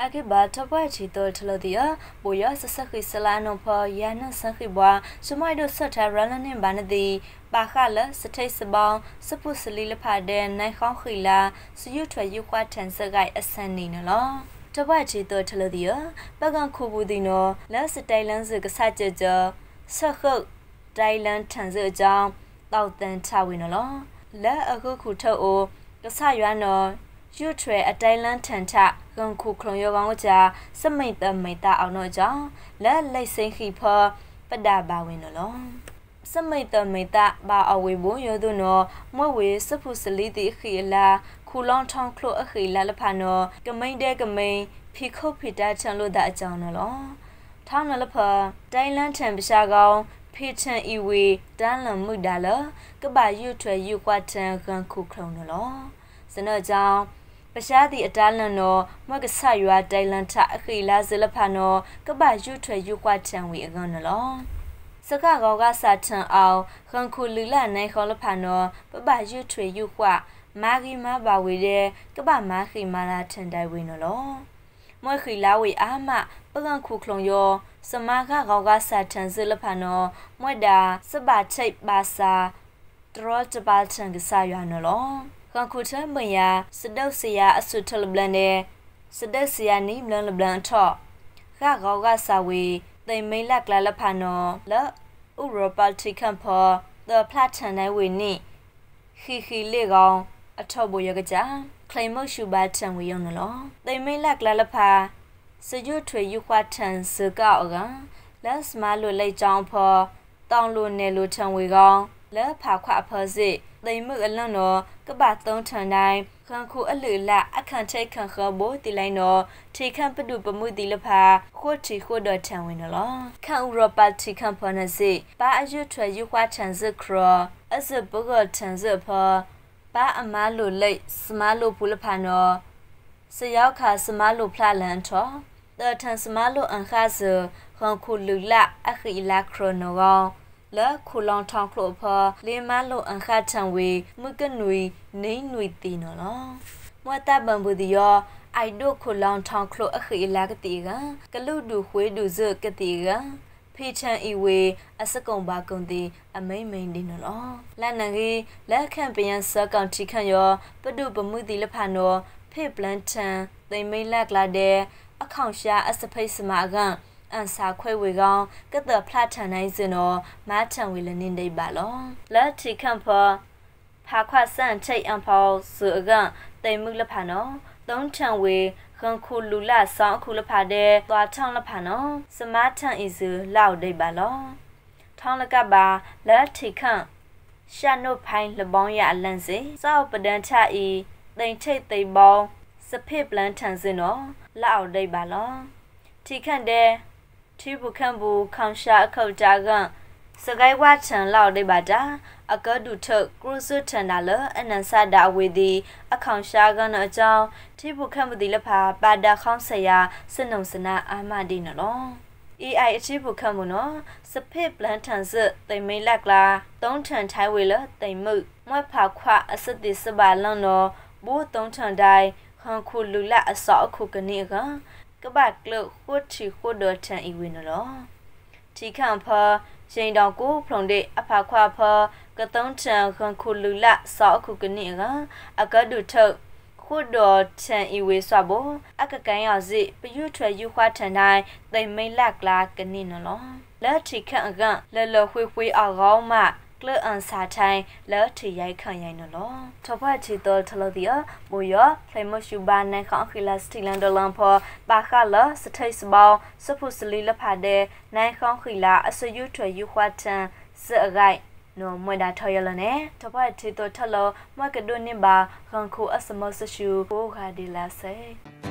အကေဘာတပွဲချီတော်ထလဒီယပိုရဆဆခိဆလာနောဖယန်ဆခိဘွာစမိုက်ဒိုဆတ်ထရလနင်ဘာနဒီပါခလစထိတ်စပေါင်းစပုစလီလဖာဒဲနိုင်ခေါခိလာစယုထွေယုခွာထန်စကိုက်အဆန်နေနလောတပွဲချီတော်ထလဒီယပကန်ခုဘူးဒီနောလက်စတိုင်လန်စကဆကြကြဆခုတ်တိုင်လန်ထန်စအကြောင်းတောက်တန်ချဝင်နလောလက်အခုခုထုတ်အိုကဆရွမ်းနော်ရွထွေအတိုင်လန်းထန်ထကွန်ခုခလုံယောကောင်ကြစမိတ်တမိတ်တအောင်တော့ကြောင့်လက်လိတ်စိန်ခိဖပဒဘာဝင်နော်လောစမိတ်တမိတ်တဘာအဝေဘုံယောသူနော်မွေဝေစဖုစလီတိခိလာခူလွန်ထောင်းခလိုအခိလာလဖနော်ကမိန်တဲ့ကမိန်ဖီခုတ်ဖီတာချန်လို့တာအကြောင်းနော်လောထောင်းနလဖတိုင်လန်းထန်ပရှာကောင်ဖေချန်အီဝေတန်လမှုဒါလကပယူထွေယူကွာတန်ဂန်ခုခုံနလောစနောကြောင့်ပရှားသည့်အတားလန်တော်မကဆရွာတိုင်လန်ထအခိလာဇလဖာနောကပယူထွေယူကွာတန်ဝီအကန်နလောစကကောကစာထန်အောင်ခန်ခုလူလနိုင်ခေါ်လဖာနောပပယူထွေယူကွာမာဂီမဘာဝီတဲ့ကပမာခိမာလာထန်တိုင်ဝီနလောမွေခီလာဝေအာမပလန်ခုခလုံယောစမခကောကဆတ်ထန်စလဖနောမွေတာစပါချိတ်ပါစာတရောတပါချန်ကဆာယောနလောခခုထမယာစဒုတ်စရာအဆုထလဘလန်နေစဒုတ်စရာနိမလန်လဘလန်ထော့ခကောကဆာဝေတိမ်မိလကလလဖနောလဥရောပတိခံဖော the platinum ဝေနိခီခီလေကောင်အထော့ဘူရကကြ claim မရှုပါထံဝေယုံနလောတိမိတ်လကလလဖာစယုထွေယူခွာထံစကောက်ကလက်စမလိုလိတ်ကြောင်းဖော်တောင်းလိုနယ်လိုထံဝေကောင်းလက်ဖာခွအဖော်စစ်တိမ်မှုအလွန်တော်ကပသုံးထန်တိုင်းခန်ခုအလလအခန့်ထိတ်ခန်ခဘိုတိလိုက်တော်ထိခန့်ပဒုပမှုတိလဖာခို့တီခို့တော်ထံဝင်တော်ခန်ဥရောပထိခန့်ဖော်နစစ်ပါအယုထွေယူခွာထံစခရအစဘဂထံစဖော်ป้าอามาลุเลยสมาลุพุลพานอสยาวขาสมาลุพลาลันทอเตอทันสมาลุอังคาเซของคุณลุละอะคืออีลาโครนวองและคุณลองทองโครพอเลมาลุอังคาชังเวมึกนุยนินุยตีนอลอมวตาบัมบุดิยอไอดูคุณลองทองโครอะคืออีลากติกะกะลุดูคุยดูเซกติกะဖေချန်ဤဝေအစကုံပါကုံတီအမိမ့်မိန်ဒီနော်လက်နံကြီးလက်ခန့်ပယံစကောင်တိခန့်ရောပတုပမှုတီလဖာနော်ဖေပလန်ချန်သိမ့်မိန်လက်လာတဲ့အခေါင်ရှာအစဖိတ်စမာကအန်စာခွဲဝေကောင်ကတ္တဖလာထန်နိုင်စင်တော်မာထန်ဝေလနေနေပါလောလက်တိခန့်ဖောဖာခွဆန်ချိတ်အန်ဖောဆူအကတိမ်မှုလဖာနော်သုံးထံဝေခံခုလူလာဆောင်ခုလဖာတဲ့သွာချောင်းလဖာနော်စမတ်ထန်အီဇူလောက်ဒိတ်ပါလောထောင်းလကပါလက်ထိခန့်ရှာနုဖိုင်လဘောင်းရအလန့်စေစောက်ပဒန်ချဤတိန်ချိတ်တိန်ပေါင်းစဖိပလန်ထန်စင်နော်လောက်ဒိတ်ပါလောထိခန့်တဲ့ထိဘခန့်ဘူးခေါင်ရှာအခောက်ကြကန့်စကိုင်းဝါချန်လောက်ဒိပါတာအကဒုထကရုစထန်ဒါလအနန်ဆာဒအဝေဒီအခေါင်ရှားကန်အကြောင်းထိဖို့ခတ်မတိလက်ဖာပါတာခေါင်းဆရာစနုံစနာအာမဒိနလော AI အချိဖို့ခတ်မှုနော်စဖစ်ဘလန်ထန်စတိမ်မိလက်ကလာသုံးထန်ထိုင်းဝေလတိမ်မှုမွတ်ဖာခွအစတိစပါလန်နော်ဘိုးသုံးထန်တိုင်းခံခုလူလအစောအခုကနေကကဘတ်ကလခုတ်ချီခုတ်ဒထန်အီဝင်းနော်တီခံဖာရှင်တော်ကိုဖုန်တဲ့အဖခွာဖကတုံးထံခွန်ခုလူလဆောက်ခုကနိကအကဒုထခုဒေါ်ချန်ဤဝေဆွဘောအကကန်ရစီပယွထွေယူခွာထန်တိုင်းတိမ်မိတ်လကလာကနိနလောလက်ထိခန့်အကလလခွေခွေအကောင်းမကလအန်စာတိုင်းလဲထရိုက်ခန့်ရိုင်နော်လောထဘချီတော်ထလို့ဒီယမူယဖလေမရှူဘာနိုင်ခေါခီလာစတီလန်ဒလန်ဖောပါခလာစထိတ်စဘောင်းစဖုစလီလဖာတဲ့နိုင်ခေါခီလာအစယူထွေယူခွတ်တန်စရိုက်နော်မွေဒါထော်ရလနဲ့တပတ်တီတော်ထလမကဒိုနိဘာခံခုအစမဆရှူကိုခါဒီလာဆဲ